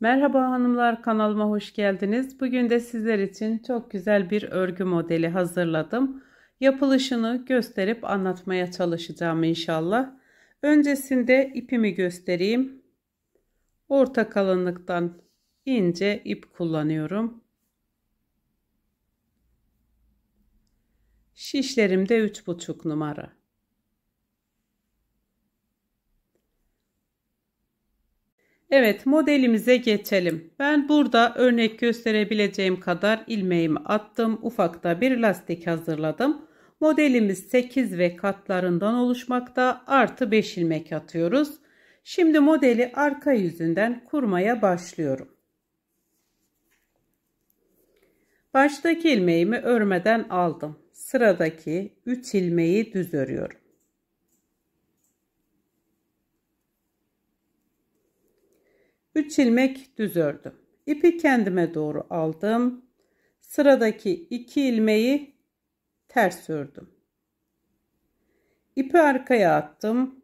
Merhaba hanımlar kanalıma hoş geldiniz. Bugün de sizler için çok güzel bir örgü modeli hazırladım. Yapılışını gösterip anlatmaya çalışacağım inşallah. Öncesinde ipimi göstereyim. Orta kalınlıktan ince ip kullanıyorum. Şişlerimde 3,5 numara. Evet modelimize geçelim. Ben burada örnek gösterebileceğim kadar ilmeğimi attım. Ufakta bir lastik hazırladım. Modelimiz 8 ve katlarından oluşmakta. Artı 5 ilmek atıyoruz. Şimdi modeli arka yüzünden kurmaya başlıyorum. Baştaki ilmeğimi örmeden aldım. Sıradaki 3 ilmeği düz örüyorum. 3 ilmek düz ördüm. İpi kendime doğru aldım. Sıradaki 2 ilmeği ters ördüm. İpi arkaya attım.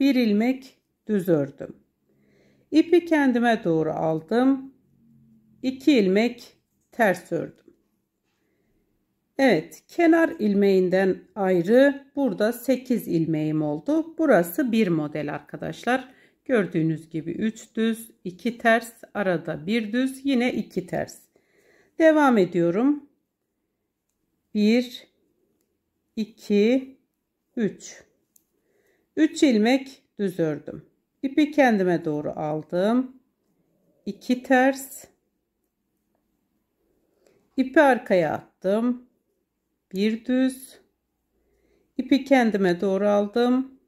1 ilmek düz ördüm. İpi kendime doğru aldım. 2 ilmek ters ördüm. Evet, kenar ilmeğinden ayrı burada 8 ilmeğim oldu. Burası bir model arkadaşlar. Gördüğünüz gibi 3 düz, 2 ters, arada 1 düz, yine 2 ters. Devam ediyorum. 1 2 3 3 ilmek düz ördüm. İpi kendime doğru aldım. 2 ters. İpi arkaya attım. 1 düz. İpi kendime doğru aldım.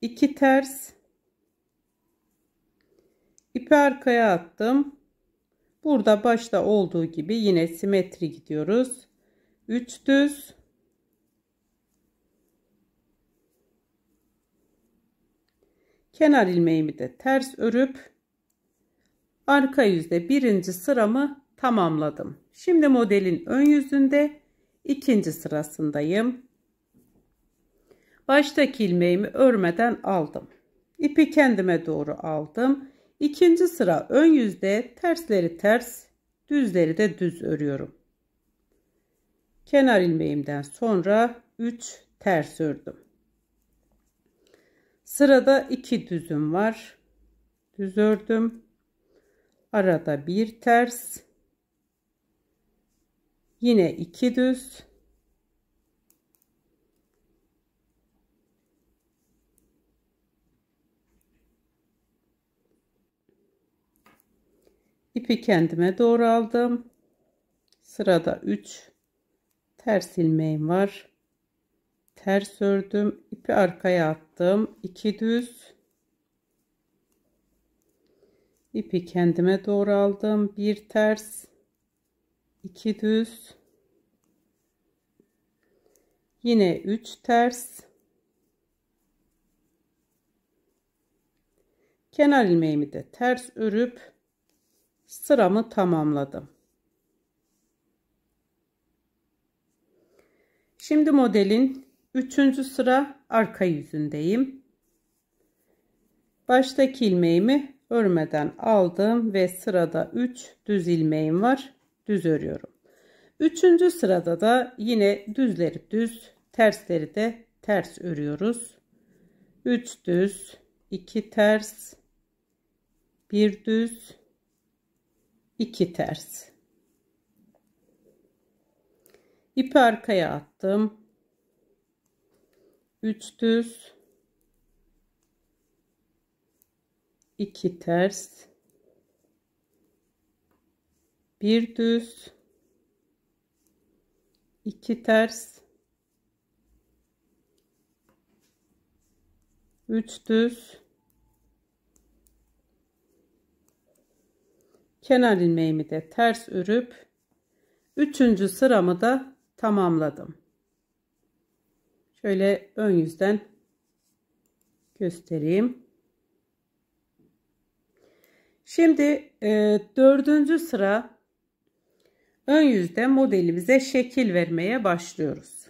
2 ters ipi arkaya attım burada başta olduğu gibi yine simetri gidiyoruz 3 düz kenar ilmeğimi de ters örüp arka yüzde birinci sıramı tamamladım şimdi modelin ön yüzünde ikinci sırasındayım baştaki ilmeğimi örmeden aldım İpi kendime doğru aldım İkinci sıra ön yüzde tersleri ters, düzleri de düz örüyorum. Kenar ilmeğimden sonra 3 ters ördüm. Sırada 2 düzüm var. Düz ördüm. Arada bir ters. Yine 2 düz. ipi kendime doğru aldım sırada 3 ters ilmeğim var ters ördüm ipi arkaya attım 2 düz İpi kendime doğru aldım bir ters iki düz yine 3 ters kenar ilmeğimi de ters örüp sıramı tamamladım. Şimdi modelin 3. sıra arka yüzündeyim. Baştaki ilmeğimi örmeden aldım ve sırada 3 düz ilmeğim var. Düz örüyorum. 3. sırada da yine düzleri düz, tersleri de ters örüyoruz. 3 düz, 2 ters, 1 düz, 2 ters ipi arkaya attım 3 düz 2 ters bir düz iki ters üç düz kenar ilmeğimi de ters örüp üçüncü sıramı da tamamladım. Şöyle ön yüzden göstereyim. Şimdi e, dördüncü sıra ön yüzde modelimize şekil vermeye başlıyoruz.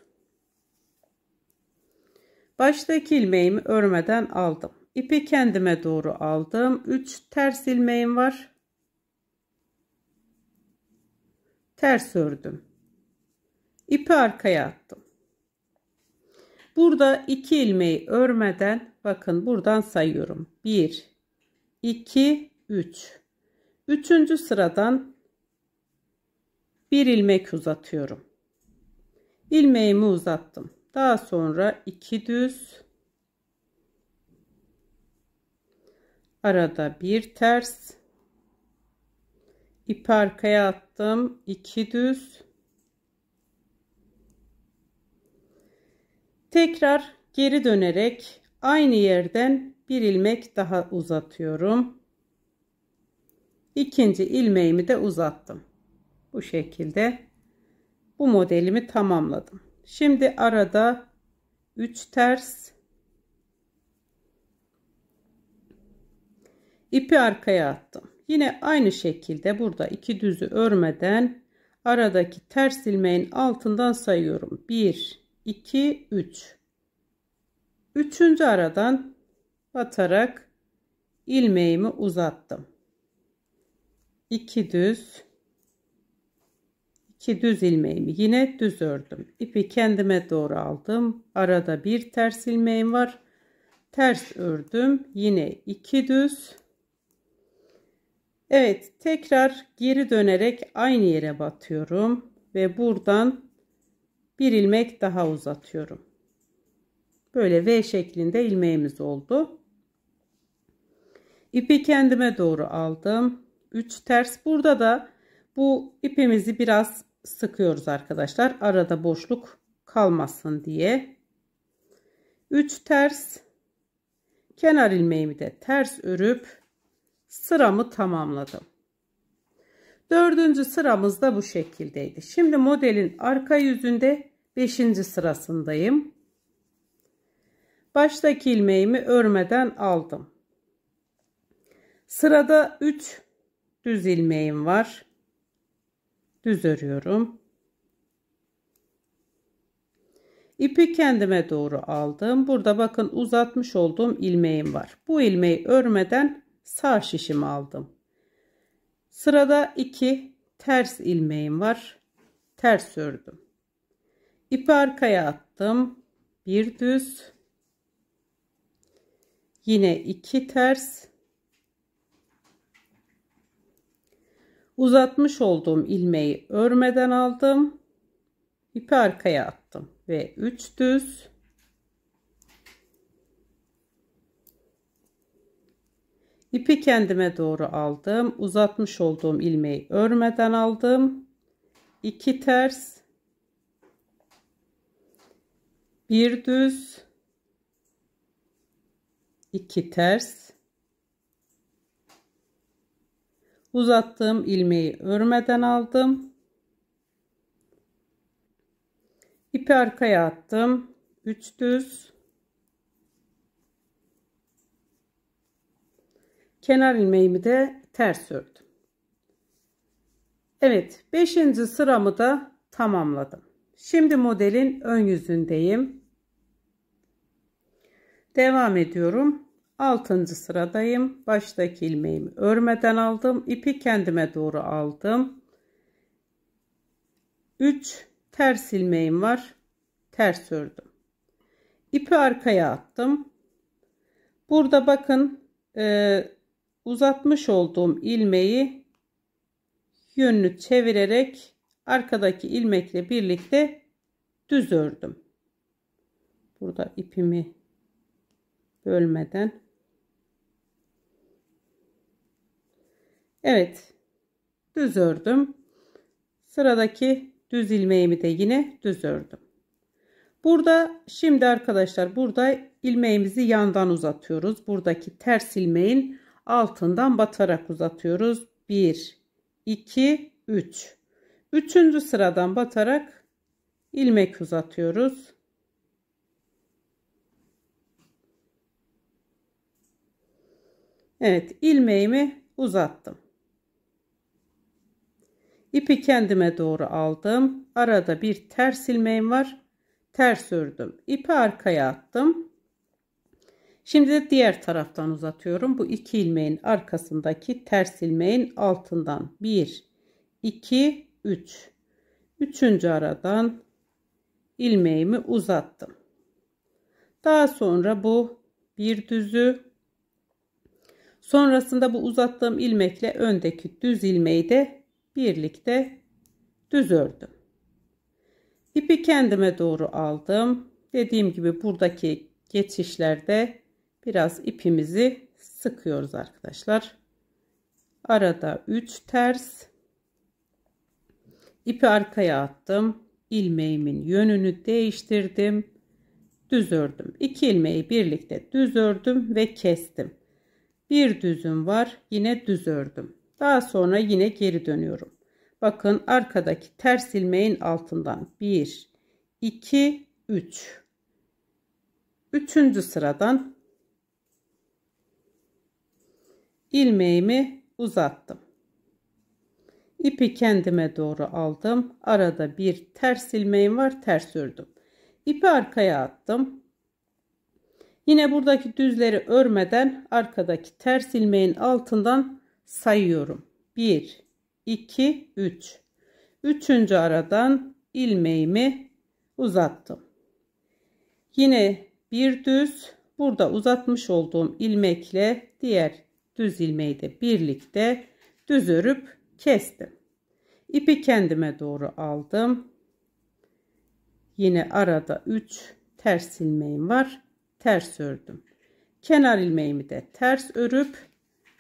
Baştaki ilmeğimi örmeden aldım. İpi kendime doğru aldım. 3 ters ilmeğim var. ters ördüm. İpi arkaya attım. Burada iki ilmeği örmeden bakın buradan sayıyorum. 1 2 3. Üçüncü sıradan bir ilmek uzatıyorum. İlmeğimi uzattım. Daha sonra iki düz arada bir ters ipi arkaya attım. 2 düz. Tekrar geri dönerek aynı yerden bir ilmek daha uzatıyorum. İkinci ilmeğimi de uzattım. Bu şekilde bu modelimi tamamladım. Şimdi arada 3 ters ipi arkaya attım. Yine aynı şekilde burada iki düzü örmeden aradaki ters ilmeğin altından sayıyorum. 1, 2, 3. Üçüncü aradan batarak ilmeğimi uzattım. 2 düz 2 düz ilmeğimi yine düz ördüm. İpi kendime doğru aldım. Arada bir ters ilmeğim var. Ters ördüm. Yine 2 düz Evet tekrar geri dönerek aynı yere batıyorum ve buradan bir ilmek daha uzatıyorum. Böyle V şeklinde ilmeğimiz oldu. İpi kendime doğru aldım. 3 ters burada da bu ipimizi biraz sıkıyoruz arkadaşlar. Arada boşluk kalmasın diye. 3 ters kenar ilmeğimi de ters örüp sıramı tamamladım. Dördüncü sıramız da bu şekildeydi. Şimdi modelin arka yüzünde beşinci sırasındayım. Baştaki ilmeğimi örmeden aldım. Sırada 3 düz ilmeğim var. Düz örüyorum. İpi kendime doğru aldım. Burada bakın uzatmış olduğum ilmeğim var. Bu ilmeği örmeden sağ şişimi aldım. Sırada 2 ters ilmeğim var. Ters ördüm. İpi arkaya attım. Bir düz. Yine 2 ters. Uzatmış olduğum ilmeği örmeden aldım. İpi arkaya attım ve 3 düz İpi kendime doğru aldım. Uzatmış olduğum ilmeği örmeden aldım. 2 ters. bir düz. 2 ters. Uzattığım ilmeği örmeden aldım. İpi arkaya attım. 3 düz. kenar ilmeğimi de ters ördüm. Evet 5. sıramı da tamamladım. Şimdi modelin ön yüzündeyim. Devam ediyorum. 6. sıradayım. Baştaki ilmeğimi örmeden aldım. İpi kendime doğru aldım. 3 ters ilmeğim var. Ters ördüm. İpi arkaya attım. Burada bakın e, uzatmış olduğum ilmeği yönünü çevirerek arkadaki ilmekle birlikte düz ördüm. Burada ipimi bölmeden. Evet. Düz ördüm. Sıradaki düz ilmeğimi de yine düz ördüm. Burada şimdi arkadaşlar burada ilmeğimizi yandan uzatıyoruz. Buradaki ters ilmeğin altından batarak uzatıyoruz. 1, 2, 3. Üçüncü sıradan batarak ilmek uzatıyoruz. Evet ilmeğimi uzattım. İpi kendime doğru aldım. Arada bir ters ilmeğim var. Ters ördüm. İpi arkaya attım. Şimdi de diğer taraftan uzatıyorum. Bu iki ilmeğin arkasındaki ters ilmeğin altından 1, 2, 3. Üçüncü aradan ilmeğimi uzattım. Daha sonra bu bir düzü sonrasında bu uzattığım ilmekle öndeki düz ilmeği de birlikte düz ördüm. İpi kendime doğru aldım. Dediğim gibi buradaki geçişlerde biraz ipimizi sıkıyoruz arkadaşlar. Arada 3 ters. İpi arkaya attım. Ilmeğimin yönünü değiştirdim. Düz ördüm. 2 ilmeği birlikte düz ördüm ve kestim. Bir düzüm var. Yine düz ördüm. Daha sonra yine geri dönüyorum. Bakın arkadaki ters ilmeğin altından 1 2 3 Üçüncü sıradan ilmeğimi uzattım. İpi kendime doğru aldım. Arada bir ters ilmeğim var. Ters ördüm. İpi arkaya attım. Yine buradaki düzleri örmeden arkadaki ters ilmeğin altından sayıyorum. 1, 2, 3. Üçüncü aradan ilmeğimi uzattım. Yine bir düz burada uzatmış olduğum ilmekle diğer düz ilmeği de birlikte düz örüp kestim. İpi kendime doğru aldım. Yine arada 3 ters ilmeğim var. Ters ördüm. Kenar ilmeğimi de ters örüp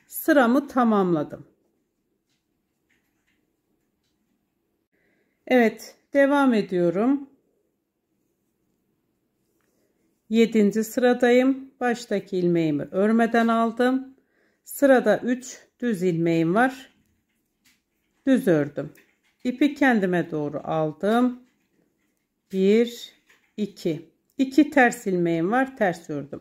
sıramı tamamladım. Evet, devam ediyorum. 7. sıradayım. Baştaki ilmeğimi örmeden aldım. Sırada 3 düz ilmeğim var. Düz ördüm. İpi kendime doğru aldım. 1 2 2 ters ilmeğim var. Ters ördüm.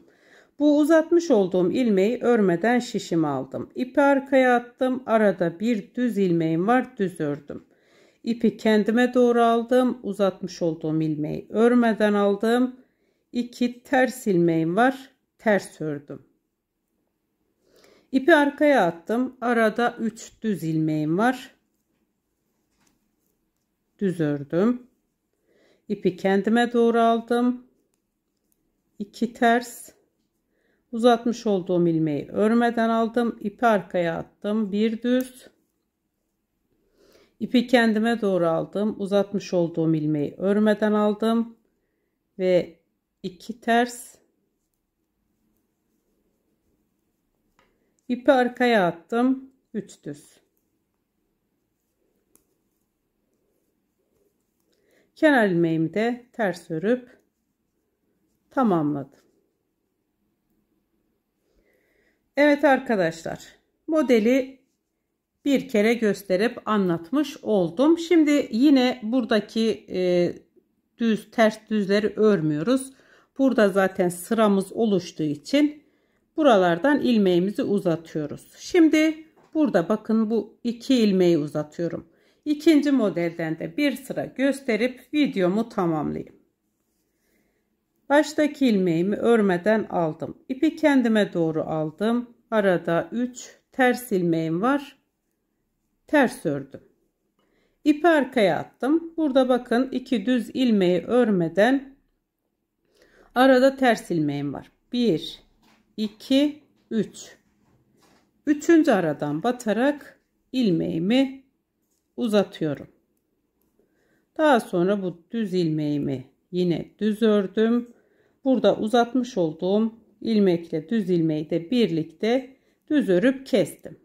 Bu uzatmış olduğum ilmeği örmeden şişime aldım. İpi arkaya attım. Arada bir düz ilmeğim var. Düz ördüm. İpi kendime doğru aldım. Uzatmış olduğum ilmeği örmeden aldım. 2 ters ilmeğim var. Ters ördüm. İpi arkaya attım. Arada 3 düz ilmeğim var. Düz ördüm. İpi kendime doğru aldım. 2 ters. Uzatmış olduğum ilmeği örmeden aldım. İpi arkaya attım. Bir düz. İpi kendime doğru aldım. Uzatmış olduğum ilmeği örmeden aldım. Ve 2 ters ipi arkaya attım 3 düz kenar ilmeğimi de ters örüp tamamladım Evet arkadaşlar modeli bir kere gösterip anlatmış oldum şimdi yine buradaki e, düz ters düzleri örmüyoruz burada zaten sıramız oluştuğu için buralardan ilmeğimizi uzatıyoruz. Şimdi burada bakın bu iki ilmeği uzatıyorum. İkinci modelden de bir sıra gösterip videomu tamamlayayım. Baştaki ilmeğimi örmeden aldım. İpi kendime doğru aldım. Arada 3 ters ilmeğim var. Ters ördüm. İpi arkaya attım. Burada bakın iki düz ilmeği örmeden arada ters ilmeğim var. 1 2, 3. Üçüncü aradan batarak ilmeğimi uzatıyorum. Daha sonra bu düz ilmeğimi yine düz ördüm. Burada uzatmış olduğum ilmekle düz ilmeği de birlikte düz örüp kestim.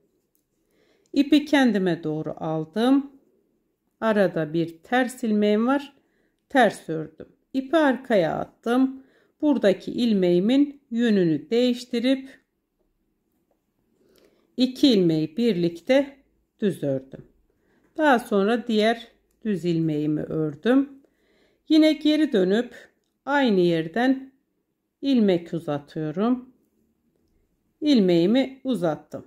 İpi kendime doğru aldım. Arada bir ters ilmeğim var. Ters ördüm. İpi arkaya attım buradaki ilmeğimin yönünü değiştirip iki ilmeği birlikte düz ördüm. Daha sonra diğer düz ilmeğimi ördüm. Yine geri dönüp aynı yerden ilmek uzatıyorum. Ilmeğimi uzattım.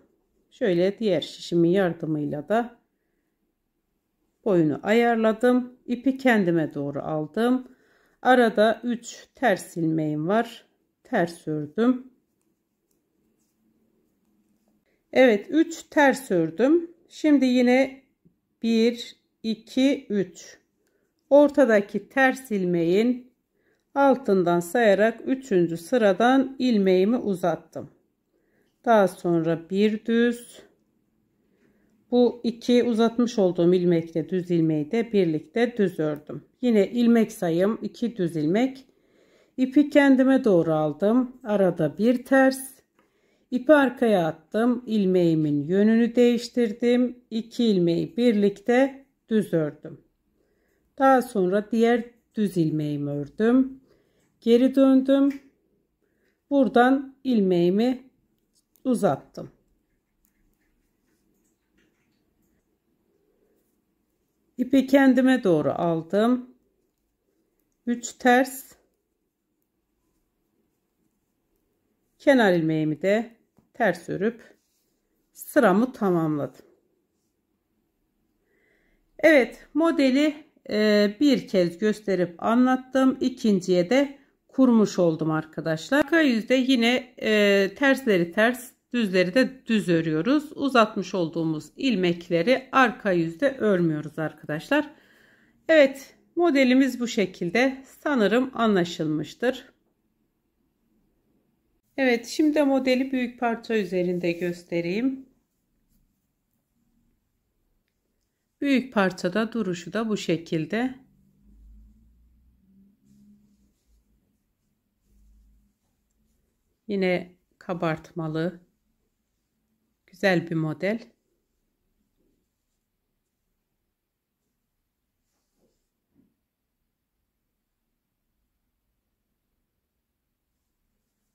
Şöyle diğer şişimin yardımıyla da boyunu ayarladım. İpi kendime doğru aldım. Arada 3 ters ilmeğim var. Ters ördüm. Evet 3 ters ördüm. Şimdi yine 1 2 3 ortadaki ters ilmeğin altından sayarak 3. sıradan ilmeğimi uzattım. Daha sonra bir düz bu iki uzatmış olduğum ilmekle düz ilmeği de birlikte düz ördüm. Yine ilmek sayım 2 düz ilmek. İpi kendime doğru aldım. Arada bir ters. İpi arkaya attım. ilmeğimin yönünü değiştirdim. 2 ilmeği birlikte düz ördüm. Daha sonra diğer düz ilmeğimi ördüm. Geri döndüm. Buradan ilmeğimi uzattım. ipi kendime doğru aldım 3 ters kenar ilmeğimi de ters örüp sıramı tamamladım Evet modeli e, bir kez gösterip anlattım ikinciye de kurmuş oldum arkadaşlar. Arka yüzde yine e, tersleri ters Düzleri de düz örüyoruz. Uzatmış olduğumuz ilmekleri arka yüzde örmüyoruz arkadaşlar. Evet modelimiz bu şekilde. Sanırım anlaşılmıştır. Evet şimdi modeli büyük parça üzerinde göstereyim. Büyük parçada duruşu da bu şekilde. Yine kabartmalı Güzel bir model.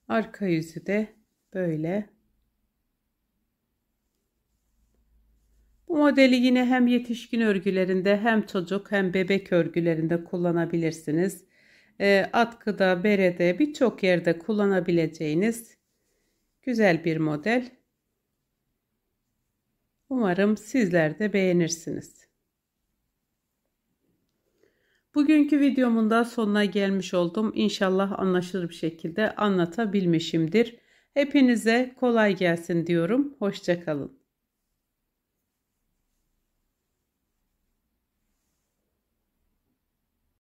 Arka yüzü de böyle. Bu modeli yine hem yetişkin örgülerinde hem çocuk hem bebek örgülerinde kullanabilirsiniz. E, atkıda, berede birçok yerde kullanabileceğiniz güzel bir model. Umarım sizler de beğenirsiniz. Bugünkü videomun da sonuna gelmiş oldum. İnşallah anlaşılır bir şekilde anlatabilmişimdir. Hepinize kolay gelsin diyorum. Hoşçakalın.